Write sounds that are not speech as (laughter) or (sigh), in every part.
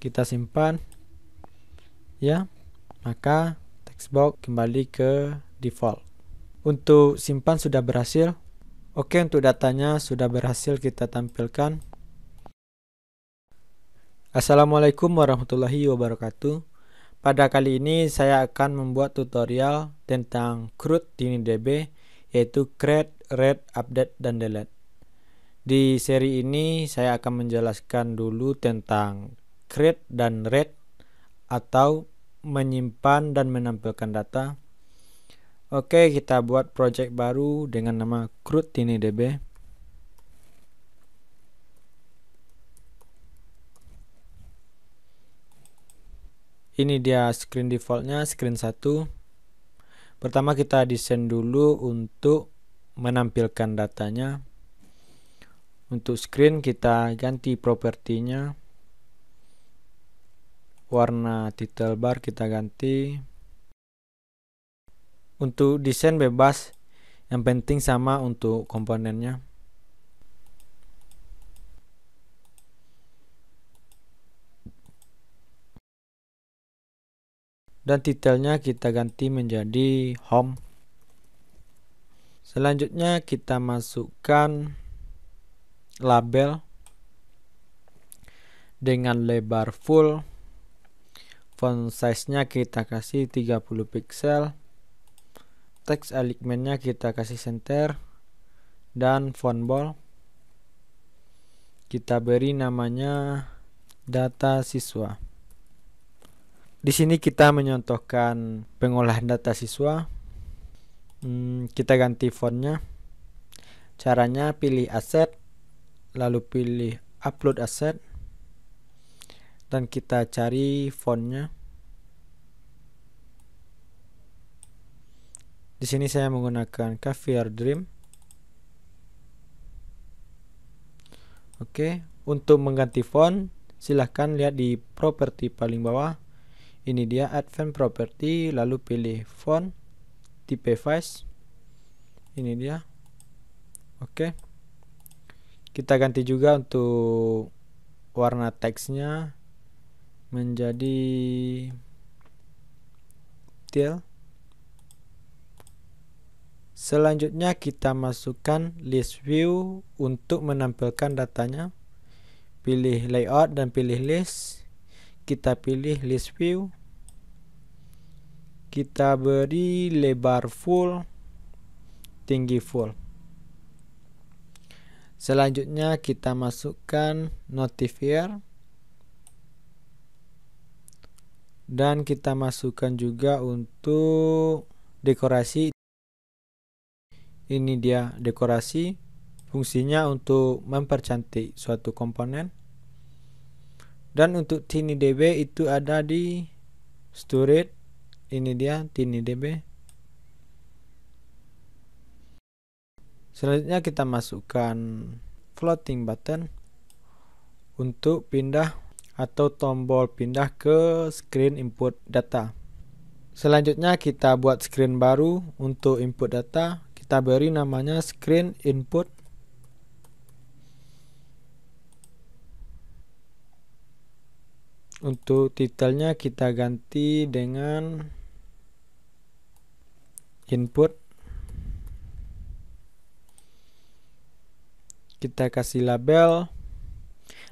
kita simpan ya maka textbox kembali ke default untuk simpan sudah berhasil oke untuk datanya sudah berhasil kita tampilkan Assalamualaikum warahmatullahi wabarakatuh pada kali ini saya akan membuat tutorial tentang CRUD DB yaitu create, read, update, dan delete. Di seri ini saya akan menjelaskan dulu tentang create dan read atau menyimpan dan menampilkan data. Oke, kita buat project baru dengan nama CRUD ini DB. Ini dia screen defaultnya, screen 1. Pertama kita desain dulu untuk menampilkan datanya. Untuk screen kita ganti propertinya warna title bar kita ganti untuk desain bebas yang penting sama untuk komponennya dan titelnya kita ganti menjadi home selanjutnya kita masukkan label dengan lebar full font size-nya kita kasih 30 pixel text alignment-nya kita kasih center dan font ball kita beri namanya data siswa di sini kita menyontohkan pengolahan data siswa hmm, kita ganti fontnya caranya pilih aset lalu pilih upload aset dan kita cari fontnya di sini saya menggunakan Caviar Dream oke untuk mengganti font silahkan lihat di properti paling bawah ini dia advanced property lalu pilih font tipe face ini dia oke kita ganti juga untuk warna teksnya menjadi til selanjutnya kita masukkan list view untuk menampilkan datanya pilih layout dan pilih list kita pilih list view kita beri lebar full tinggi full selanjutnya kita masukkan notifier dan kita masukkan juga untuk dekorasi ini dia dekorasi fungsinya untuk mempercantik suatu komponen dan untuk tini db itu ada di storage ini dia tini db selanjutnya kita masukkan floating button untuk pindah atau tombol pindah ke screen input data. Selanjutnya kita buat screen baru untuk input data. Kita beri namanya screen input untuk titelnya kita ganti dengan input kita kasih label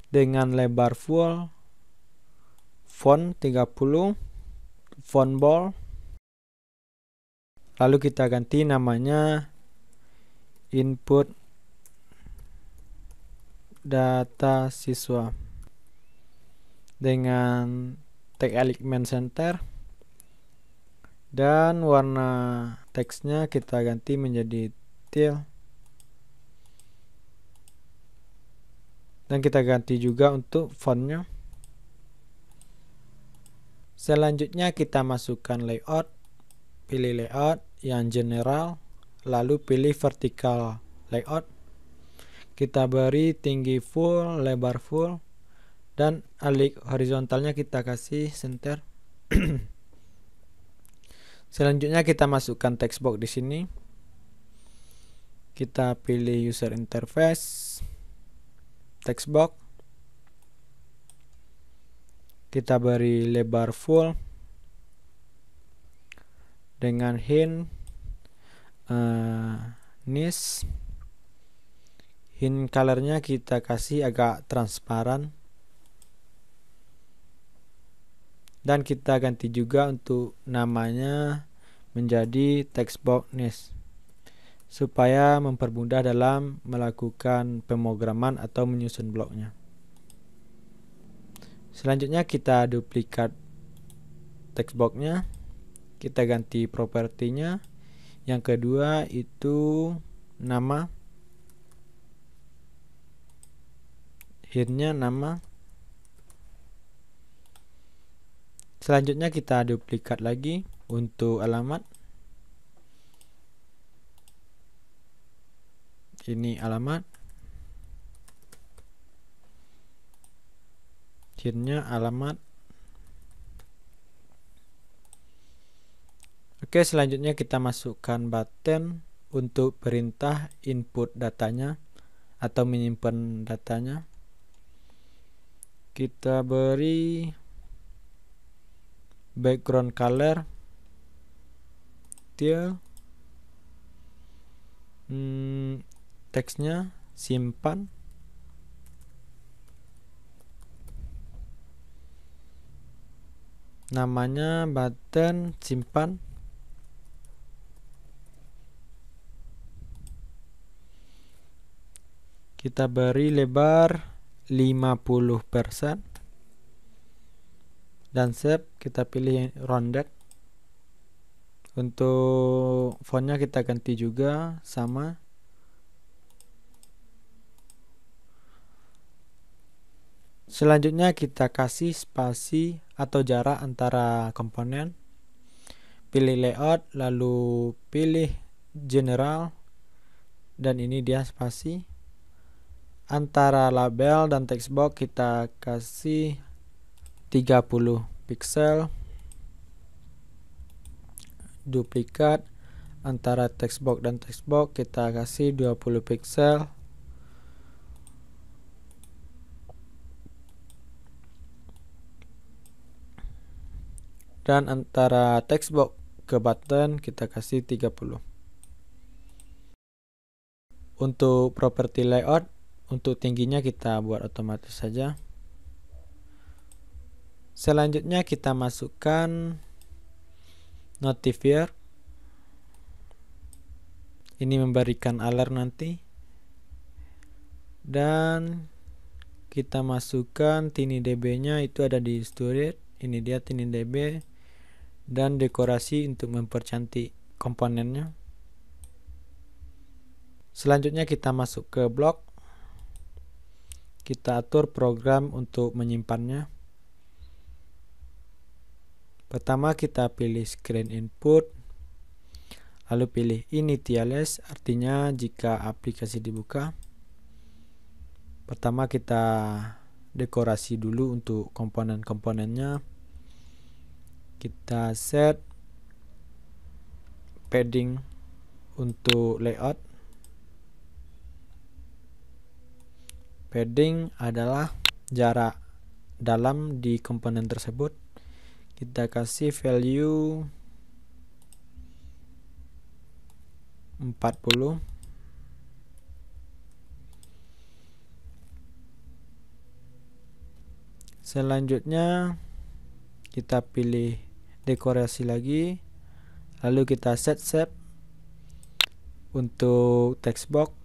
dengan lebar full font 30 font ball lalu kita ganti namanya input data siswa dengan tag element center dan warna teksnya kita ganti menjadi teal dan kita ganti juga untuk fontnya Selanjutnya kita masukkan layout, pilih layout yang general, lalu pilih vertical layout. Kita beri tinggi full, lebar full, dan alik horizontalnya kita kasih center. (clears throat) Selanjutnya kita masukkan text box di sini. Kita pilih user interface, text box, kita beri lebar full dengan hint uh, eh, nis hint colornya kita kasih agak transparan dan kita ganti juga untuk namanya menjadi text box nis supaya mempermudah dalam melakukan pemrograman atau menyusun bloknya. Selanjutnya kita duplikat textboxnya, kita ganti propertinya. Yang kedua itu nama, headnya nama. Selanjutnya kita duplikat lagi untuk alamat. Ini alamat. akhirnya alamat Oke selanjutnya kita masukkan button untuk perintah input datanya atau menyimpan datanya kita beri background color Dia, hmm, teksnya simpan namanya button simpan kita beri lebar 50% dan shape kita pilih rounded untuk fontnya kita ganti juga sama Selanjutnya kita kasih spasi atau jarak antara komponen. Pilih layout, lalu pilih general dan ini dia spasi. Antara label dan text box kita kasih 30 pixel. Duplikat antara text box dan text box kita kasih 20 pixel dan antara textbox ke button kita kasih 30 untuk property layout untuk tingginya kita buat otomatis saja selanjutnya kita masukkan notifier ini memberikan alert nanti dan kita masukkan tini db nya itu ada di storage ini dia tini db dan dekorasi untuk mempercantik komponennya. Selanjutnya kita masuk ke blok. Kita atur program untuk menyimpannya. Pertama kita pilih screen input. Lalu pilih initialize artinya jika aplikasi dibuka. Pertama kita dekorasi dulu untuk komponen-komponennya kita set padding untuk layout padding adalah jarak dalam di komponen tersebut kita kasih value 40 selanjutnya kita pilih dekorasi lagi lalu kita set shape untuk text box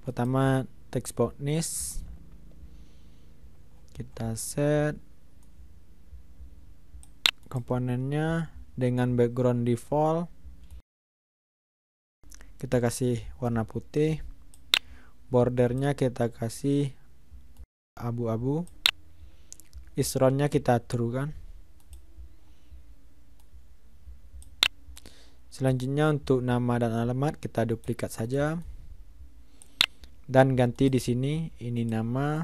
pertama text box nis kita set komponennya dengan background default kita kasih warna putih bordernya kita kasih abu-abu isronnya kita true kan Selanjutnya untuk nama dan alamat kita duplikat saja dan ganti di sini ini nama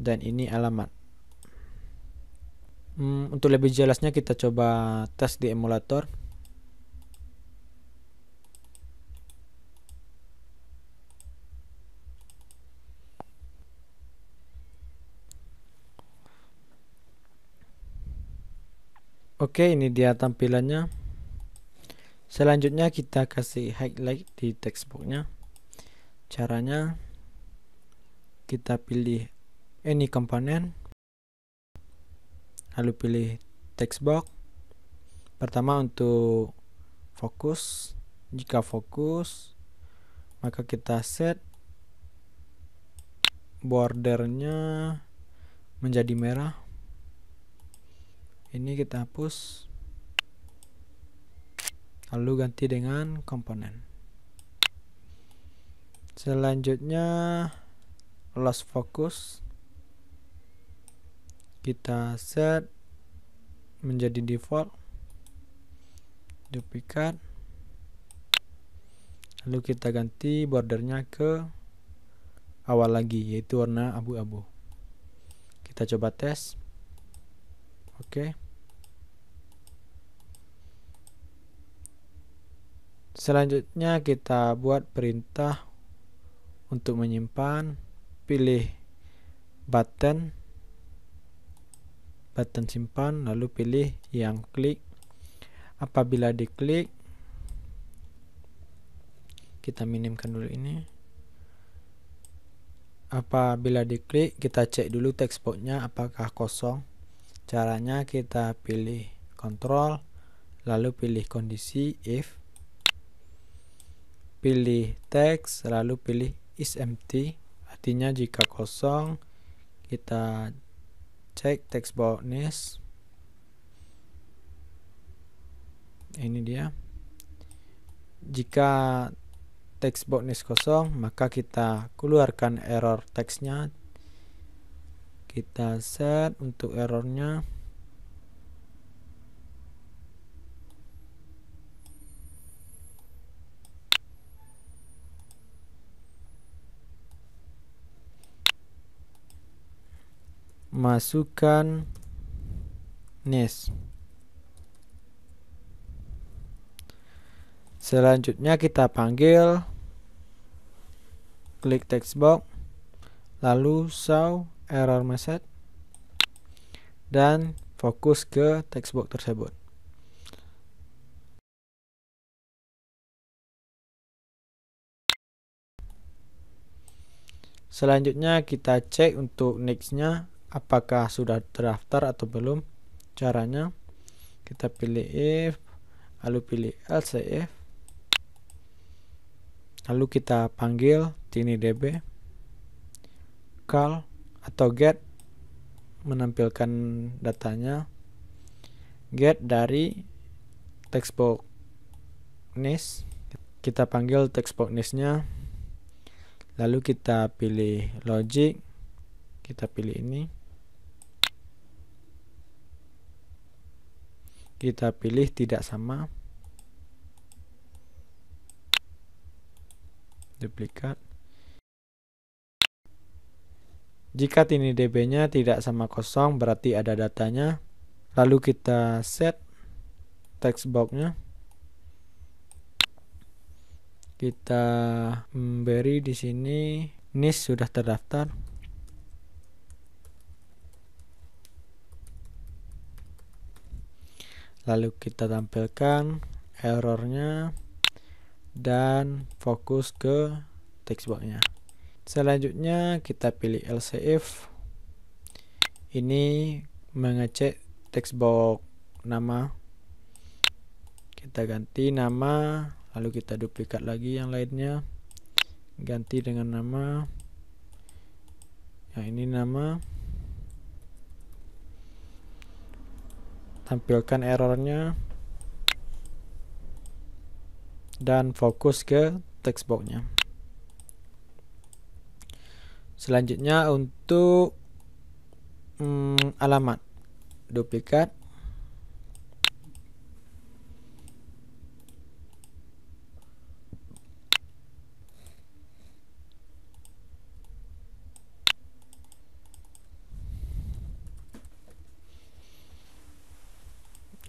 dan ini alamat. Hmm, untuk lebih jelasnya kita coba tes di emulator. Oke, ini dia tampilannya. Selanjutnya kita kasih highlight di textboxnya. Caranya kita pilih any component, lalu pilih textbox. Pertama untuk fokus. Jika fokus, maka kita set bordernya menjadi merah ini kita hapus lalu ganti dengan komponen selanjutnya loss focus kita set menjadi default duplikat lalu kita ganti bordernya ke awal lagi yaitu warna abu-abu kita coba tes oke okay. Selanjutnya kita buat perintah untuk menyimpan, pilih button button simpan lalu pilih yang klik. Apabila diklik kita minimkan dulu ini. Apabila diklik kita cek dulu text apakah kosong. Caranya kita pilih kontrol lalu pilih kondisi if pilih teks lalu pilih is empty artinya jika kosong kita cek text boxness ini dia jika text boxness kosong maka kita keluarkan error teksnya kita set untuk errornya masukkan NIS. Selanjutnya kita panggil klik textbox lalu show error message dan fokus ke textbox tersebut. Selanjutnya kita cek untuk nextnya apakah sudah terdaftar atau belum caranya kita pilih if lalu pilih else ya, if lalu kita panggil tini db call atau get menampilkan datanya get dari textbox nis kita panggil textbox nisnya lalu kita pilih logic kita pilih ini kita pilih tidak sama duplikat jika tini db-nya tidak sama kosong berarti ada datanya lalu kita set text box-nya kita mm, beri di sini nis sudah terdaftar lalu kita tampilkan errornya dan fokus ke textboxnya selanjutnya kita pilih LCF ini mengecek textbox nama kita ganti nama lalu kita duplikat lagi yang lainnya ganti dengan nama yang ini nama tampilkan errornya dan fokus ke textboxnya selanjutnya untuk hmm, alamat duplikat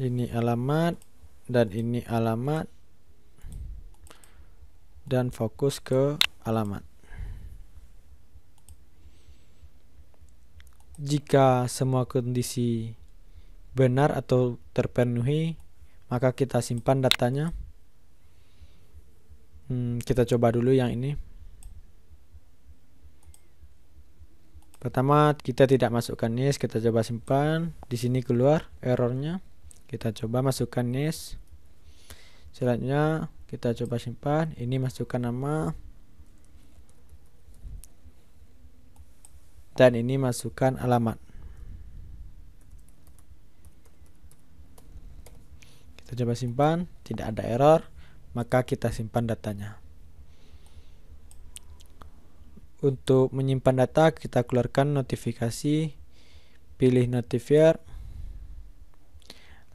ini alamat dan ini alamat dan fokus ke alamat jika semua kondisi benar atau terpenuhi maka kita simpan datanya hmm, kita coba dulu yang ini pertama kita tidak masukkan nis. kita coba simpan di sini keluar errornya kita coba masukkan nis selanjutnya kita coba simpan ini masukkan nama dan ini masukkan alamat kita coba simpan tidak ada error maka kita simpan datanya untuk menyimpan data kita keluarkan notifikasi pilih notifier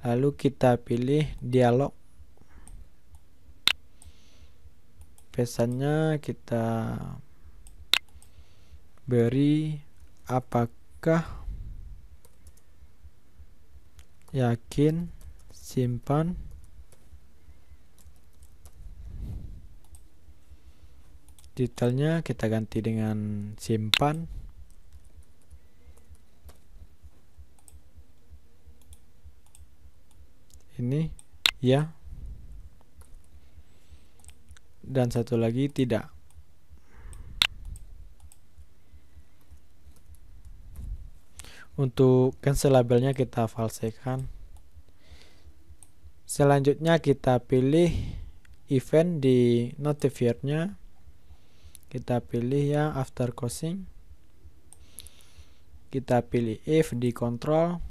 lalu kita pilih dialog pesannya kita beri apakah yakin simpan detailnya kita ganti dengan simpan ini ya dan satu lagi tidak untuk cancel labelnya kita falsekan selanjutnya kita pilih event di notifier nya kita pilih yang after closing kita pilih if di control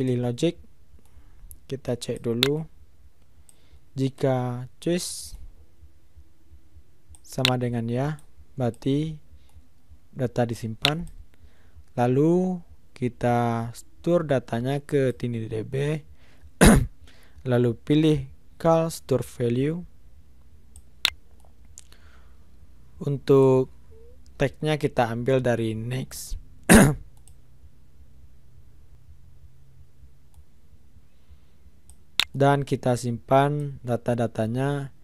pilih logic kita cek dulu jika choice sama dengan ya berarti data disimpan lalu kita store datanya ke tinidb (clears throat) lalu pilih call store value untuk tag-nya kita ambil dari next dan kita simpan data-datanya.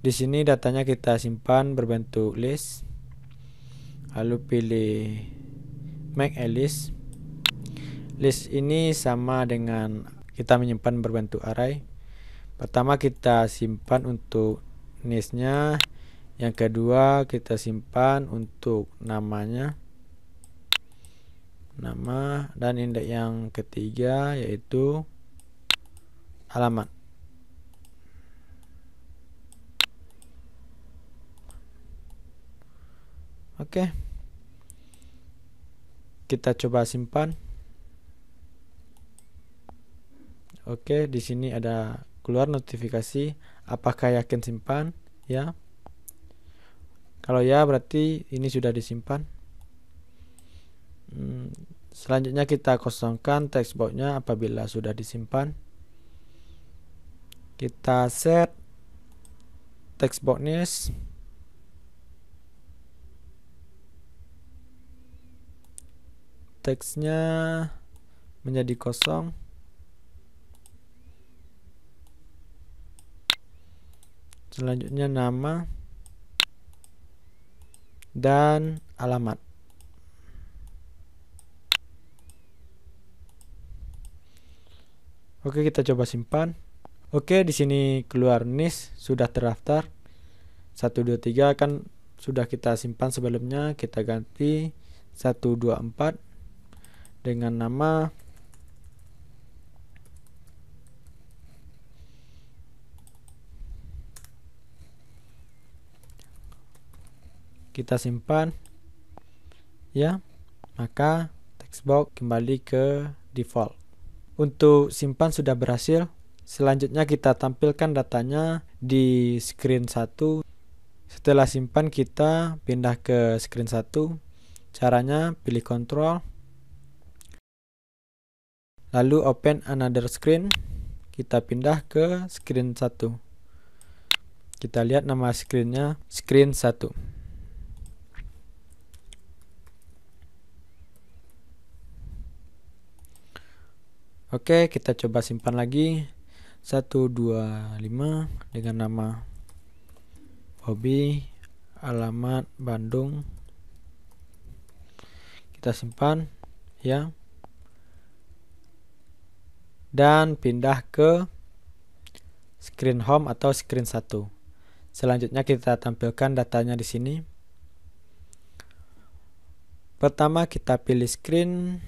Di sini datanya kita simpan berbentuk list. Lalu pilih make a list. List ini sama dengan kita menyimpan berbentuk array. Pertama kita simpan untuk niche yang kedua kita simpan untuk namanya. Nama dan indeks yang ketiga yaitu halaman Oke. Kita coba simpan. Oke, di sini ada keluar notifikasi apakah yakin simpan ya. Kalau ya berarti ini sudah disimpan. Hmm, selanjutnya kita kosongkan textboxnya apabila sudah disimpan kita set text boxnya teksnya menjadi kosong selanjutnya nama dan alamat oke kita coba simpan Oke, di sini keluar NIS sudah terdaftar. 123 kan sudah kita simpan sebelumnya, kita ganti 124 dengan nama kita simpan ya maka textbox kembali ke default untuk simpan sudah berhasil Selanjutnya kita tampilkan datanya di screen 1. Setelah simpan kita pindah ke screen 1. Caranya pilih kontrol. Lalu open another screen. Kita pindah ke screen 1. Kita lihat nama screennya screen 1. Oke, kita coba simpan lagi. 125 dengan nama hobi alamat Bandung kita simpan ya dan pindah ke screen home atau screen satu selanjutnya kita tampilkan datanya di sini pertama kita pilih screen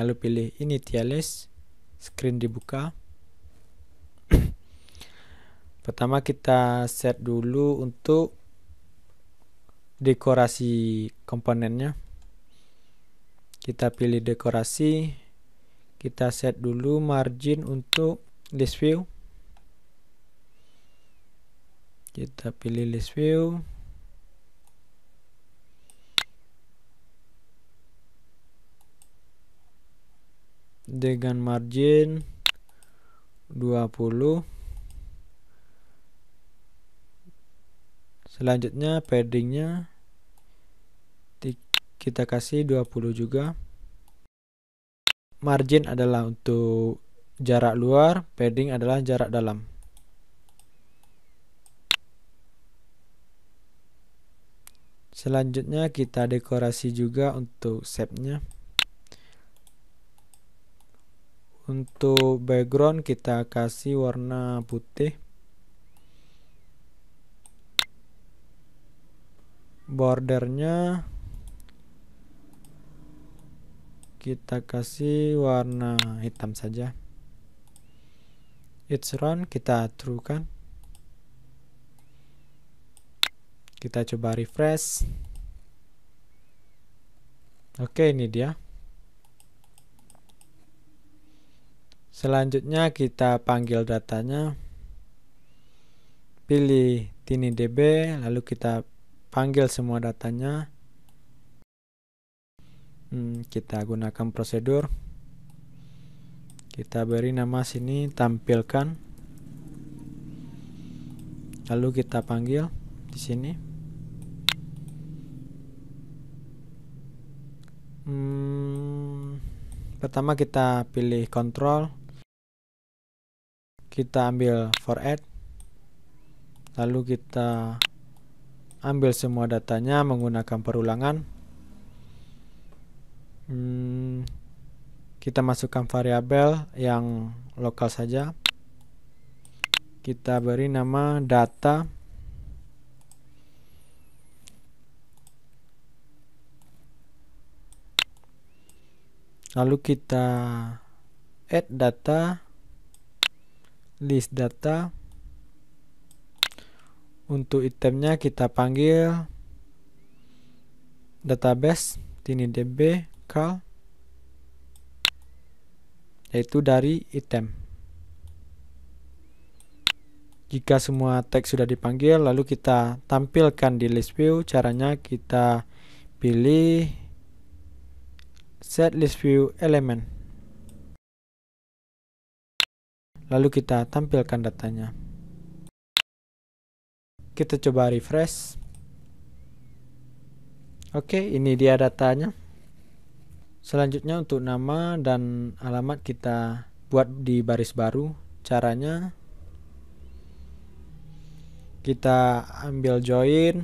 lalu pilih ini initialize screen dibuka (coughs) Pertama kita set dulu untuk dekorasi komponennya. Kita pilih dekorasi. Kita set dulu margin untuk list view. Kita pilih list view. Dengan margin 20 selanjutnya paddingnya kita kasih 20 juga margin adalah untuk jarak luar padding adalah jarak dalam selanjutnya kita dekorasi juga untuk shape nya untuk background kita kasih warna putih bordernya kita kasih warna hitam saja it's run kita true kan kita coba refresh oke ini dia Selanjutnya kita panggil datanya. Pilih tini db lalu kita panggil semua datanya. Hmm, kita gunakan prosedur. Kita beri nama sini tampilkan. Lalu kita panggil di sini. Hmm, pertama kita pilih kontrol kita ambil for add lalu kita ambil semua datanya menggunakan perulangan hmm, kita masukkan variabel yang lokal saja kita beri nama data lalu kita add data list data untuk itemnya kita panggil database db call yaitu dari item jika semua teks sudah dipanggil lalu kita tampilkan di list view caranya kita pilih set list view element Lalu kita tampilkan datanya. Kita coba refresh. Oke, ini dia datanya. Selanjutnya untuk nama dan alamat kita buat di baris baru. Caranya kita ambil join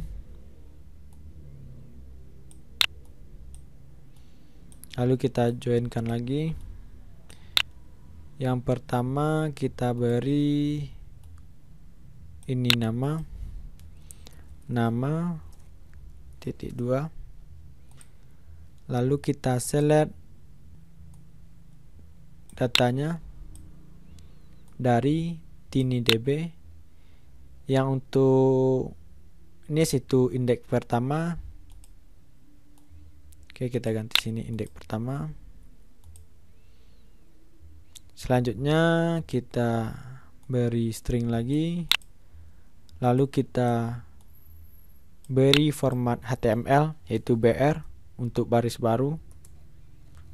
lalu kita joinkan lagi yang pertama kita beri ini nama nama titik dua lalu kita select datanya dari tinidb yang untuk ini situ indeks pertama oke kita ganti sini indeks pertama selanjutnya kita beri string lagi lalu kita beri format HTML yaitu BR untuk baris baru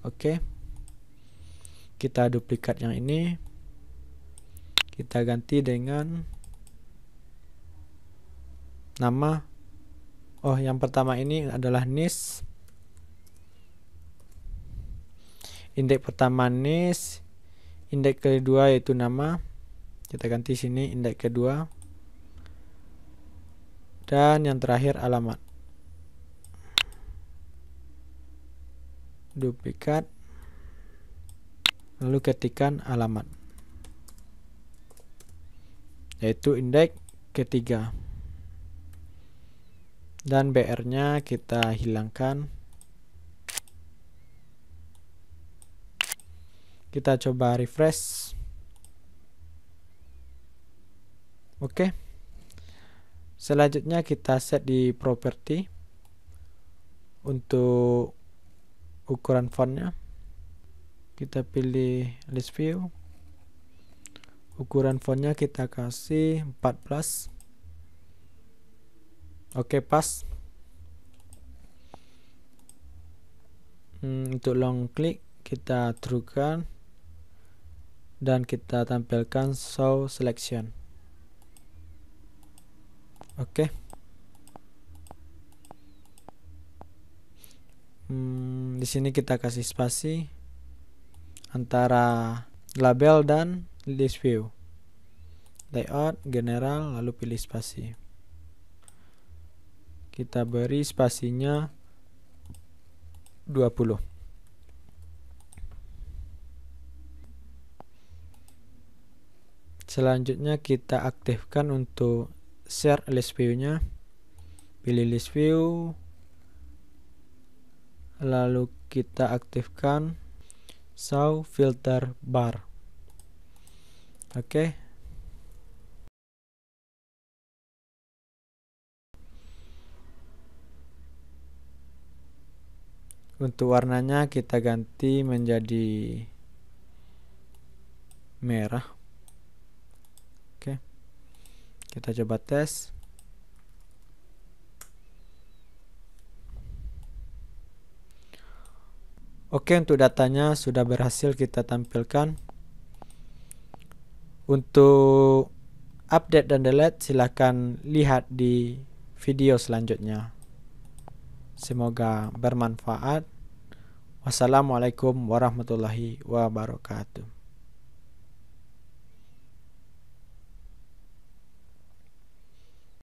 oke kita duplikat yang ini kita ganti dengan nama oh yang pertama ini adalah NIS indeks pertama NIS indeks kedua yaitu nama kita ganti sini indeks kedua dan yang terakhir alamat duplikat lalu ketikan alamat yaitu indeks ketiga dan BR nya kita hilangkan kita coba refresh oke okay. selanjutnya kita set di property untuk ukuran fontnya kita pilih list view ukuran fontnya kita kasih 14 oke okay, pas hmm, untuk long click kita true dan kita tampilkan show selection oke okay. hmm, di sini kita kasih spasi antara label dan list view layout general lalu pilih spasi kita beri spasinya 20 selanjutnya kita aktifkan untuk share list view nya pilih list view lalu kita aktifkan show filter bar oke okay. untuk warnanya kita ganti menjadi merah kita coba tes. Oke, untuk datanya sudah berhasil kita tampilkan. Untuk update dan delete silahkan lihat di video selanjutnya. Semoga bermanfaat. Wassalamualaikum warahmatullahi wabarakatuh.